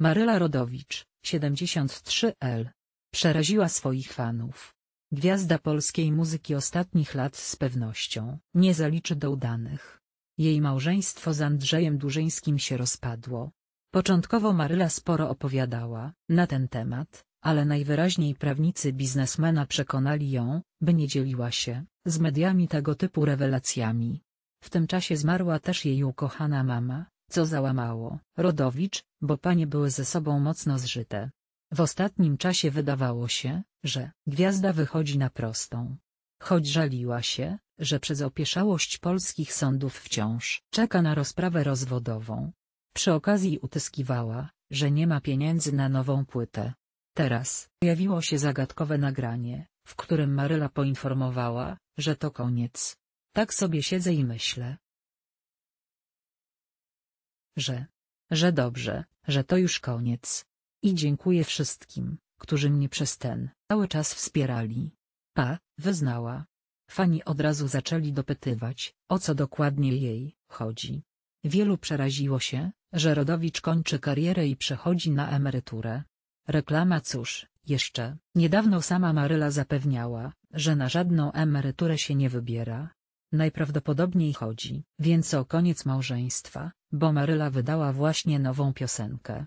Maryla Rodowicz, 73L. Przeraziła swoich fanów. Gwiazda polskiej muzyki ostatnich lat z pewnością nie zaliczy do udanych. Jej małżeństwo z Andrzejem Dużyńskim się rozpadło. Początkowo Maryla sporo opowiadała na ten temat, ale najwyraźniej prawnicy biznesmena przekonali ją, by nie dzieliła się z mediami tego typu rewelacjami. W tym czasie zmarła też jej ukochana mama, co załamało Rodowicz, bo panie były ze sobą mocno zżyte. W ostatnim czasie wydawało się, że gwiazda wychodzi na prostą. Choć żaliła się, że przez opieszałość polskich sądów wciąż czeka na rozprawę rozwodową. Przy okazji utyskiwała, że nie ma pieniędzy na nową płytę. Teraz pojawiło się zagadkowe nagranie, w którym Maryla poinformowała, że to koniec. Tak sobie siedzę i myślę. Że. Że dobrze, że to już koniec. I dziękuję wszystkim, którzy mnie przez ten cały czas wspierali. Pa, wyznała. Fani od razu zaczęli dopytywać, o co dokładnie jej chodzi. Wielu przeraziło się, że Rodowicz kończy karierę i przechodzi na emeryturę. Reklama cóż, jeszcze, niedawno sama Maryla zapewniała, że na żadną emeryturę się nie wybiera, Najprawdopodobniej chodzi więc o koniec małżeństwa, bo Maryla wydała właśnie nową piosenkę